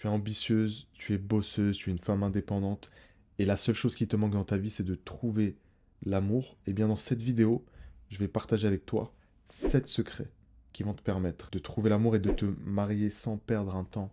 tu es ambitieuse, tu es bosseuse, tu es une femme indépendante, et la seule chose qui te manque dans ta vie, c'est de trouver l'amour, et eh bien dans cette vidéo, je vais partager avec toi 7 secrets qui vont te permettre de trouver l'amour et de te marier sans perdre un temps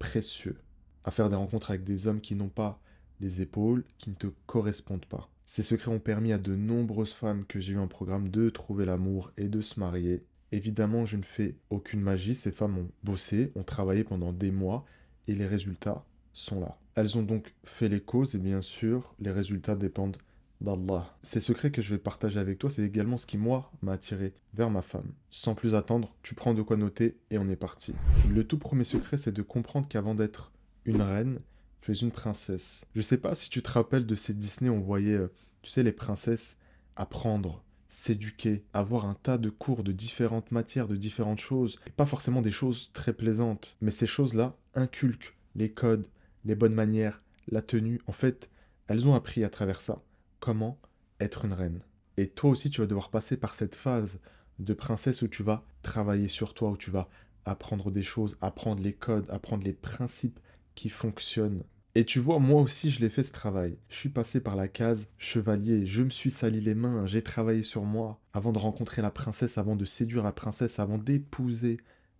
précieux à faire des rencontres avec des hommes qui n'ont pas les épaules, qui ne te correspondent pas. Ces secrets ont permis à de nombreuses femmes que j'ai eu en programme de trouver l'amour et de se marier. Évidemment, je ne fais aucune magie, ces femmes ont bossé, ont travaillé pendant des mois, et les résultats sont là. Elles ont donc fait les causes et bien sûr, les résultats dépendent d'Allah. Ces secrets que je vais partager avec toi, c'est également ce qui, moi, m'a attiré vers ma femme. Sans plus attendre, tu prends de quoi noter et on est parti. Le tout premier secret, c'est de comprendre qu'avant d'être une reine, tu es une princesse. Je sais pas si tu te rappelles de ces Disney, où on voyait, euh, tu sais, les princesses apprendre s'éduquer, avoir un tas de cours de différentes matières, de différentes choses, pas forcément des choses très plaisantes, mais ces choses-là inculquent les codes, les bonnes manières, la tenue, en fait, elles ont appris à travers ça comment être une reine. Et toi aussi, tu vas devoir passer par cette phase de princesse où tu vas travailler sur toi, où tu vas apprendre des choses, apprendre les codes, apprendre les principes qui fonctionnent et tu vois, moi aussi, je l'ai fait ce travail. Je suis passé par la case chevalier, je me suis sali les mains, j'ai travaillé sur moi, avant de rencontrer la princesse, avant de séduire la princesse, avant d'épouser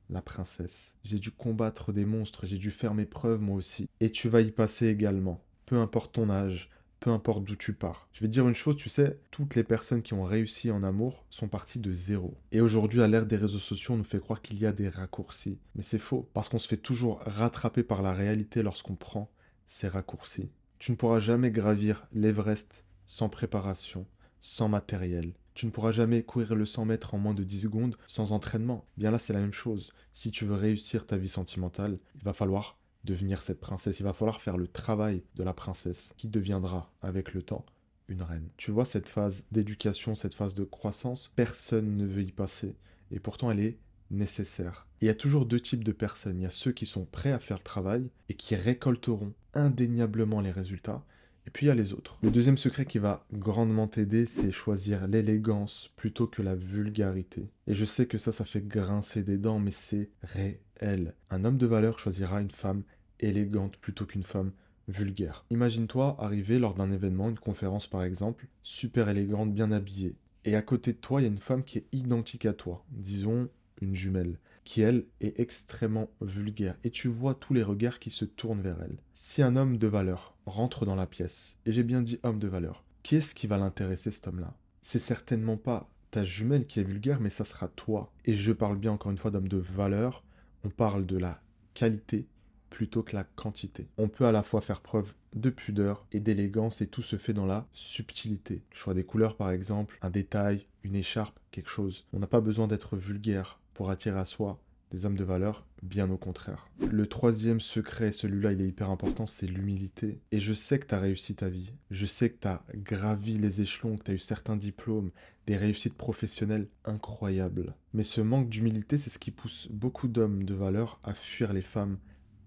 la princesse. J'ai dû combattre des monstres, j'ai dû faire mes preuves moi aussi. Et tu vas y passer également. Peu importe ton âge, peu importe d'où tu pars. Je vais dire une chose, tu sais, toutes les personnes qui ont réussi en amour sont parties de zéro. Et aujourd'hui, à l'ère des réseaux sociaux, on nous fait croire qu'il y a des raccourcis. Mais c'est faux, parce qu'on se fait toujours rattraper par la réalité lorsqu'on prend c'est raccourci. Tu ne pourras jamais gravir l'Everest sans préparation, sans matériel. Tu ne pourras jamais courir le 100 mètres en moins de 10 secondes sans entraînement. Bien là, c'est la même chose. Si tu veux réussir ta vie sentimentale, il va falloir devenir cette princesse. Il va falloir faire le travail de la princesse qui deviendra, avec le temps, une reine. Tu vois cette phase d'éducation, cette phase de croissance, personne ne veut y passer. Et pourtant, elle est nécessaire. il y a toujours deux types de personnes. Il y a ceux qui sont prêts à faire le travail et qui récolteront indéniablement les résultats. Et puis il y a les autres. Le deuxième secret qui va grandement t'aider, c'est choisir l'élégance plutôt que la vulgarité. Et je sais que ça, ça fait grincer des dents, mais c'est réel. Un homme de valeur choisira une femme élégante plutôt qu'une femme vulgaire. Imagine-toi arriver lors d'un événement, une conférence par exemple, super élégante, bien habillée. Et à côté de toi, il y a une femme qui est identique à toi, disons une jumelle qui, elle, est extrêmement vulgaire, et tu vois tous les regards qui se tournent vers elle. Si un homme de valeur rentre dans la pièce, et j'ai bien dit homme de valeur, qui est-ce qui va l'intéresser cet homme-là C'est certainement pas ta jumelle qui est vulgaire, mais ça sera toi. Et je parle bien encore une fois d'homme de valeur, on parle de la qualité plutôt que la quantité. On peut à la fois faire preuve de pudeur et d'élégance et tout se fait dans la subtilité. Le choix des couleurs par exemple, un détail, une écharpe, quelque chose. On n'a pas besoin d'être vulgaire pour attirer à soi des hommes de valeur, bien au contraire. Le troisième secret, celui-là il est hyper important, c'est l'humilité. Et je sais que tu as réussi ta vie, je sais que tu as gravi les échelons, que tu as eu certains diplômes, des réussites professionnelles incroyables. Mais ce manque d'humilité, c'est ce qui pousse beaucoup d'hommes de valeur à fuir les femmes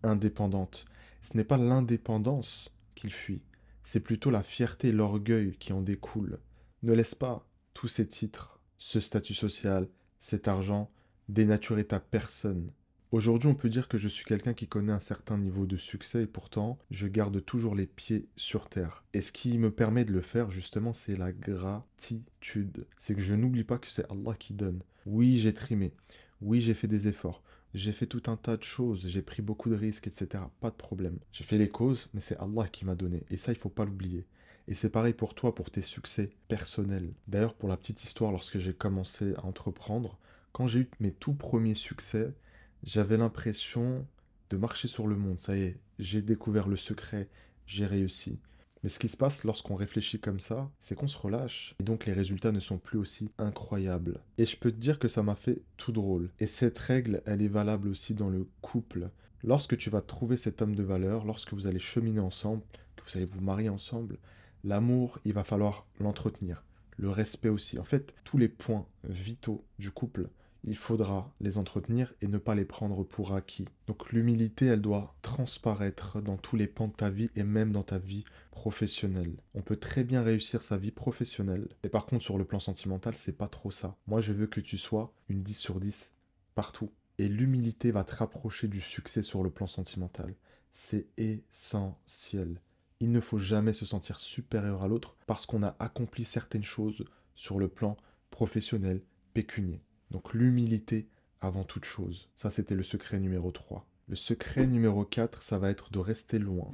indépendantes. Ce n'est pas l'indépendance qu'ils fuient, c'est plutôt la fierté et l'orgueil qui en découlent. Ne laisse pas tous ces titres, ce statut social, cet argent, dénaturer ta personne. Aujourd'hui, on peut dire que je suis quelqu'un qui connaît un certain niveau de succès et pourtant, je garde toujours les pieds sur terre. Et ce qui me permet de le faire, justement, c'est la gratitude. C'est que je n'oublie pas que c'est Allah qui donne. Oui, j'ai trimé. Oui, j'ai fait des efforts. J'ai fait tout un tas de choses. J'ai pris beaucoup de risques, etc. Pas de problème. J'ai fait les causes, mais c'est Allah qui m'a donné. Et ça, il ne faut pas l'oublier. Et c'est pareil pour toi, pour tes succès personnels. D'ailleurs, pour la petite histoire, lorsque j'ai commencé à entreprendre, quand j'ai eu mes tout premiers succès, j'avais l'impression de marcher sur le monde. Ça y est, j'ai découvert le secret, j'ai réussi. Mais ce qui se passe lorsqu'on réfléchit comme ça, c'est qu'on se relâche. Et donc les résultats ne sont plus aussi incroyables. Et je peux te dire que ça m'a fait tout drôle. Et cette règle, elle est valable aussi dans le couple. Lorsque tu vas trouver cet homme de valeur, lorsque vous allez cheminer ensemble, que vous allez vous marier ensemble, l'amour, il va falloir l'entretenir. Le respect aussi. En fait, tous les points vitaux du couple il faudra les entretenir et ne pas les prendre pour acquis. Donc l'humilité, elle doit transparaître dans tous les pans de ta vie et même dans ta vie professionnelle. On peut très bien réussir sa vie professionnelle. Mais par contre, sur le plan sentimental, c'est pas trop ça. Moi, je veux que tu sois une 10 sur 10 partout. Et l'humilité va te rapprocher du succès sur le plan sentimental. C'est essentiel. Il ne faut jamais se sentir supérieur à l'autre parce qu'on a accompli certaines choses sur le plan professionnel, pécunier. Donc l'humilité avant toute chose. Ça, c'était le secret numéro 3. Le secret numéro 4, ça va être de rester loin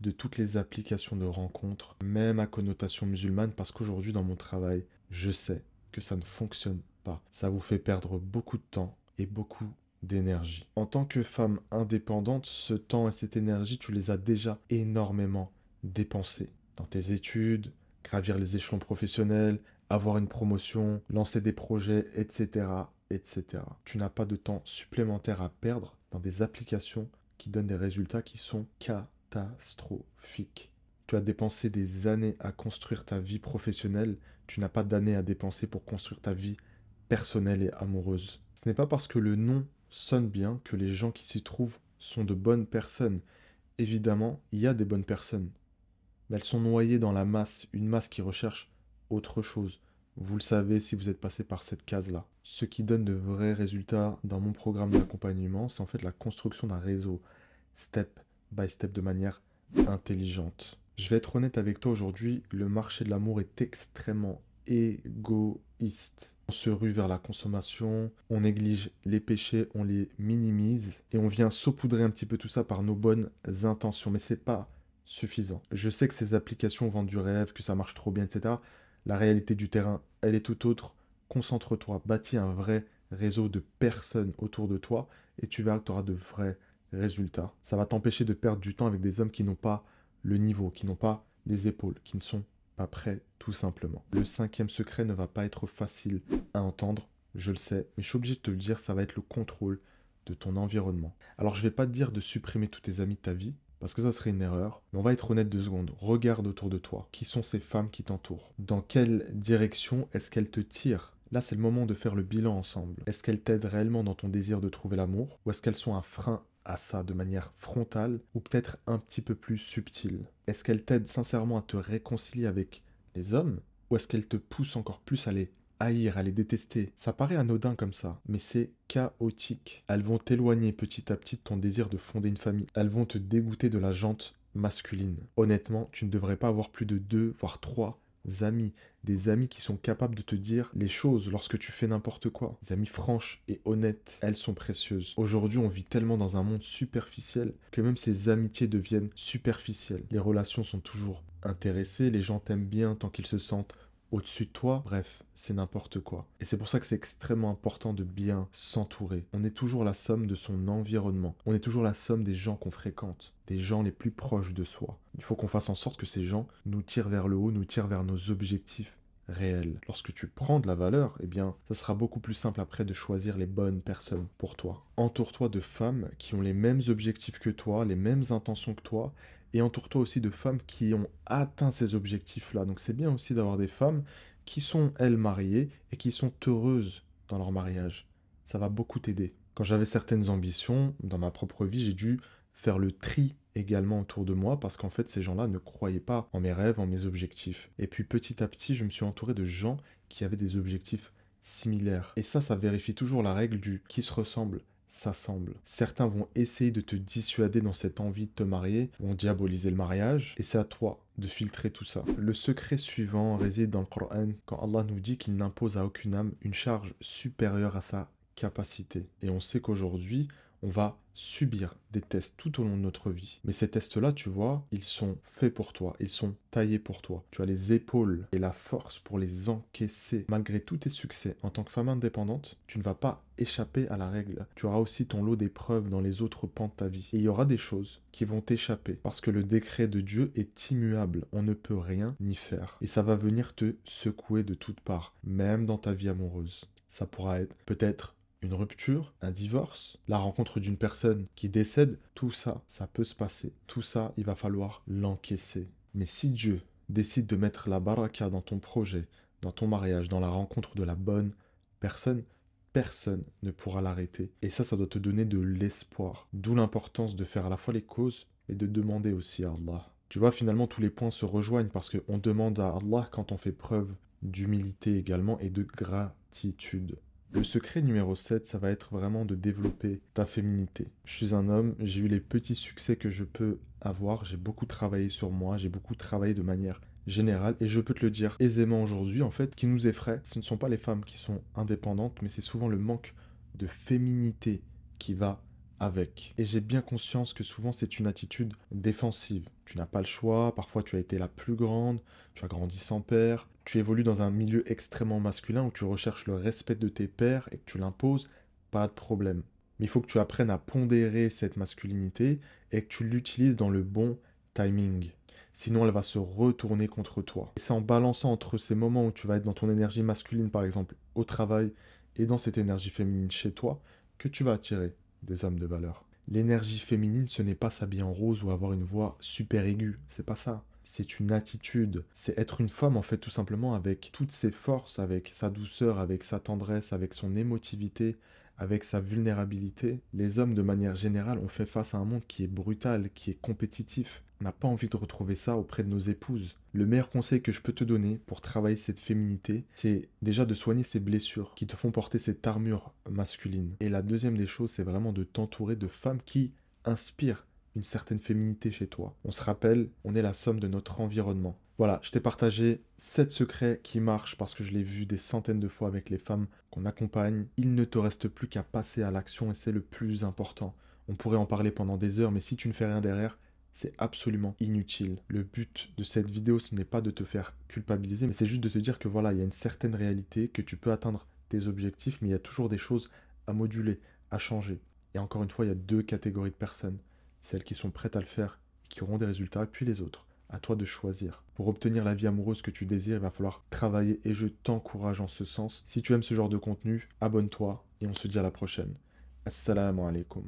de toutes les applications de rencontres, même à connotation musulmane, parce qu'aujourd'hui dans mon travail, je sais que ça ne fonctionne pas. Ça vous fait perdre beaucoup de temps et beaucoup d'énergie. En tant que femme indépendante, ce temps et cette énergie, tu les as déjà énormément dépensés. Dans tes études, gravir les échelons professionnels, avoir une promotion, lancer des projets, etc. etc. Tu n'as pas de temps supplémentaire à perdre dans des applications qui donnent des résultats qui sont catastrophiques. Tu as dépensé des années à construire ta vie professionnelle, tu n'as pas d'années à dépenser pour construire ta vie personnelle et amoureuse. Ce n'est pas parce que le nom sonne bien que les gens qui s'y trouvent sont de bonnes personnes. Évidemment, il y a des bonnes personnes. Mais elles sont noyées dans la masse, une masse qui recherche autre chose. Vous le savez si vous êtes passé par cette case-là. Ce qui donne de vrais résultats dans mon programme d'accompagnement, c'est en fait la construction d'un réseau, step by step, de manière intelligente. Je vais être honnête avec toi aujourd'hui, le marché de l'amour est extrêmement égoïste. On se rue vers la consommation, on néglige les péchés, on les minimise et on vient saupoudrer un petit peu tout ça par nos bonnes intentions. Mais c'est pas suffisant. Je sais que ces applications vendent du rêve, que ça marche trop bien, etc. La réalité du terrain, elle est tout autre. Concentre-toi, bâtis un vrai réseau de personnes autour de toi et tu verras que tu auras de vrais résultats. Ça va t'empêcher de perdre du temps avec des hommes qui n'ont pas le niveau, qui n'ont pas les épaules, qui ne sont pas prêts tout simplement. Le cinquième secret ne va pas être facile à entendre, je le sais, mais je suis obligé de te le dire, ça va être le contrôle de ton environnement. Alors je ne vais pas te dire de supprimer tous tes amis de ta vie, parce que ça serait une erreur. Mais on va être honnête deux secondes. Regarde autour de toi. Qui sont ces femmes qui t'entourent Dans quelle direction est-ce qu'elles te tirent Là, c'est le moment de faire le bilan ensemble. Est-ce qu'elles t'aident réellement dans ton désir de trouver l'amour Ou est-ce qu'elles sont un frein à ça de manière frontale ou peut-être un petit peu plus subtile Est-ce qu'elles t'aident sincèrement à te réconcilier avec les hommes ou est-ce qu'elles te poussent encore plus à les haïr, à les détester. Ça paraît anodin comme ça, mais c'est chaotique. Elles vont t'éloigner petit à petit de ton désir de fonder une famille. Elles vont te dégoûter de la jante masculine. Honnêtement, tu ne devrais pas avoir plus de deux, voire trois amis, des amis qui sont capables de te dire les choses lorsque tu fais n'importe quoi. Des amis franches et honnêtes, elles sont précieuses. Aujourd'hui, on vit tellement dans un monde superficiel que même ces amitiés deviennent superficielles. Les relations sont toujours intéressées, les gens t'aiment bien tant qu'ils se sentent au-dessus de toi. Bref, c'est n'importe quoi. Et c'est pour ça que c'est extrêmement important de bien s'entourer. On est toujours la somme de son environnement. On est toujours la somme des gens qu'on fréquente, des gens les plus proches de soi. Il faut qu'on fasse en sorte que ces gens nous tirent vers le haut, nous tirent vers nos objectifs, réelle. Lorsque tu prends de la valeur, eh bien, ça sera beaucoup plus simple après de choisir les bonnes personnes pour toi. Entoure-toi de femmes qui ont les mêmes objectifs que toi, les mêmes intentions que toi, et entoure-toi aussi de femmes qui ont atteint ces objectifs-là. Donc c'est bien aussi d'avoir des femmes qui sont, elles, mariées et qui sont heureuses dans leur mariage. Ça va beaucoup t'aider. Quand j'avais certaines ambitions, dans ma propre vie, j'ai dû faire le tri également autour de moi parce qu'en fait ces gens-là ne croyaient pas en mes rêves, en mes objectifs. Et puis petit à petit, je me suis entouré de gens qui avaient des objectifs similaires. Et ça, ça vérifie toujours la règle du qui se ressemble s'assemble ». Certains vont essayer de te dissuader dans cette envie de te marier, vont diaboliser le mariage, et c'est à toi de filtrer tout ça. Le secret suivant réside dans le Coran, quand Allah nous dit qu'il n'impose à aucune âme une charge supérieure à sa capacité. Et on sait qu'aujourd'hui, on va subir des tests tout au long de notre vie. Mais ces tests-là, tu vois, ils sont faits pour toi, ils sont taillés pour toi. Tu as les épaules et la force pour les encaisser. Malgré tous tes succès en tant que femme indépendante, tu ne vas pas échapper à la règle. Tu auras aussi ton lot d'épreuves dans les autres pans de ta vie. Et il y aura des choses qui vont t'échapper parce que le décret de Dieu est immuable. On ne peut rien y faire. Et ça va venir te secouer de toutes parts, même dans ta vie amoureuse. Ça pourra être peut-être une rupture, un divorce, la rencontre d'une personne qui décède, tout ça, ça peut se passer. Tout ça, il va falloir l'encaisser. Mais si Dieu décide de mettre la baraka dans ton projet, dans ton mariage, dans la rencontre de la bonne personne, personne ne pourra l'arrêter. Et ça, ça doit te donner de l'espoir. D'où l'importance de faire à la fois les causes et de demander aussi à Allah. Tu vois, finalement, tous les points se rejoignent parce qu'on demande à Allah quand on fait preuve d'humilité également et de gratitude. Le secret numéro 7, ça va être vraiment de développer ta féminité. Je suis un homme, j'ai eu les petits succès que je peux avoir, j'ai beaucoup travaillé sur moi, j'ai beaucoup travaillé de manière générale, et je peux te le dire aisément aujourd'hui, en fait, qui nous effraie, ce ne sont pas les femmes qui sont indépendantes, mais c'est souvent le manque de féminité qui va avec. Et j'ai bien conscience que souvent c'est une attitude défensive. Tu n'as pas le choix, parfois tu as été la plus grande, tu as grandi sans père, tu évolues dans un milieu extrêmement masculin où tu recherches le respect de tes pères et que tu l'imposes, pas de problème. Mais il faut que tu apprennes à pondérer cette masculinité et que tu l'utilises dans le bon timing. Sinon, elle va se retourner contre toi. Et c'est en balançant entre ces moments où tu vas être dans ton énergie masculine, par exemple, au travail, et dans cette énergie féminine chez toi, que tu vas attirer des hommes de valeur. L'énergie féminine, ce n'est pas s'habiller en rose ou avoir une voix super aiguë, c'est pas ça c'est une attitude, c'est être une femme en fait tout simplement avec toutes ses forces, avec sa douceur, avec sa tendresse, avec son émotivité, avec sa vulnérabilité. Les hommes de manière générale ont fait face à un monde qui est brutal, qui est compétitif. On n'a pas envie de retrouver ça auprès de nos épouses. Le meilleur conseil que je peux te donner pour travailler cette féminité, c'est déjà de soigner ces blessures qui te font porter cette armure masculine. Et la deuxième des choses, c'est vraiment de t'entourer de femmes qui inspirent une certaine féminité chez toi. On se rappelle, on est la somme de notre environnement. Voilà, je t'ai partagé sept secrets qui marchent parce que je l'ai vu des centaines de fois avec les femmes qu'on accompagne. Il ne te reste plus qu'à passer à l'action et c'est le plus important. On pourrait en parler pendant des heures, mais si tu ne fais rien derrière, c'est absolument inutile. Le but de cette vidéo, ce n'est pas de te faire culpabiliser, mais c'est juste de te dire que voilà, il y a une certaine réalité, que tu peux atteindre tes objectifs, mais il y a toujours des choses à moduler, à changer. Et encore une fois, il y a deux catégories de personnes celles qui sont prêtes à le faire qui auront des résultats, puis les autres. À toi de choisir. Pour obtenir la vie amoureuse que tu désires, il va falloir travailler et je t'encourage en ce sens. Si tu aimes ce genre de contenu, abonne-toi et on se dit à la prochaine. Assalamu alaikum.